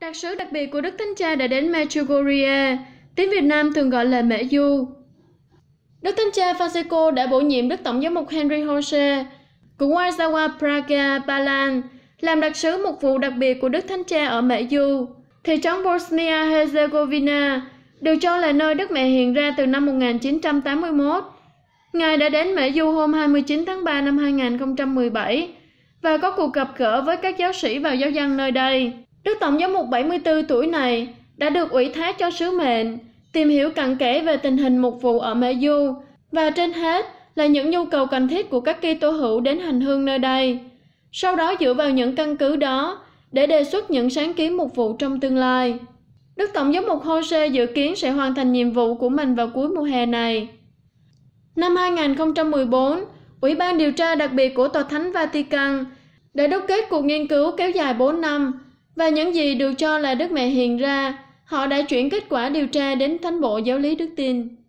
Đặc sứ đặc biệt của Đức Thánh Cha đã đến Medjugorje, tiếng Việt Nam thường gọi là Mễ Du. Đức Thánh Cha Francisco đã bổ nhiệm Đức Tổng giám mục Henry Jose của Warsaw Praga, Ba Lan, làm đặc sứ một vụ đặc biệt của Đức Thánh Cha ở Mễ Du. Thị trấn Bosnia-Herzegovina được cho là nơi Đức Mẹ hiện ra từ năm 1981. Ngài đã đến Mễ Du hôm 29 tháng 3 năm 2017 và có cuộc gặp gỡ với các giáo sĩ và giáo dân nơi đây. Đức Tổng giám mục 74 tuổi này đã được ủy thác cho sứ mệnh tìm hiểu cặn kẽ về tình hình mục vụ ở Mê Du và trên hết là những nhu cầu cần thiết của các Kitô hữu đến hành hương nơi đây. Sau đó dựa vào những căn cứ đó để đề xuất những sáng kiến mục vụ trong tương lai. Đức Tổng giám mục Jose dự kiến sẽ hoàn thành nhiệm vụ của mình vào cuối mùa hè này. Năm 2014, Ủy ban điều tra đặc biệt của Tòa Thánh Vatican đã đúc kết cuộc nghiên cứu kéo dài 4 năm và những gì được cho là Đức Mẹ hiện ra, họ đã chuyển kết quả điều tra đến Thánh Bộ Giáo lý Đức Tin.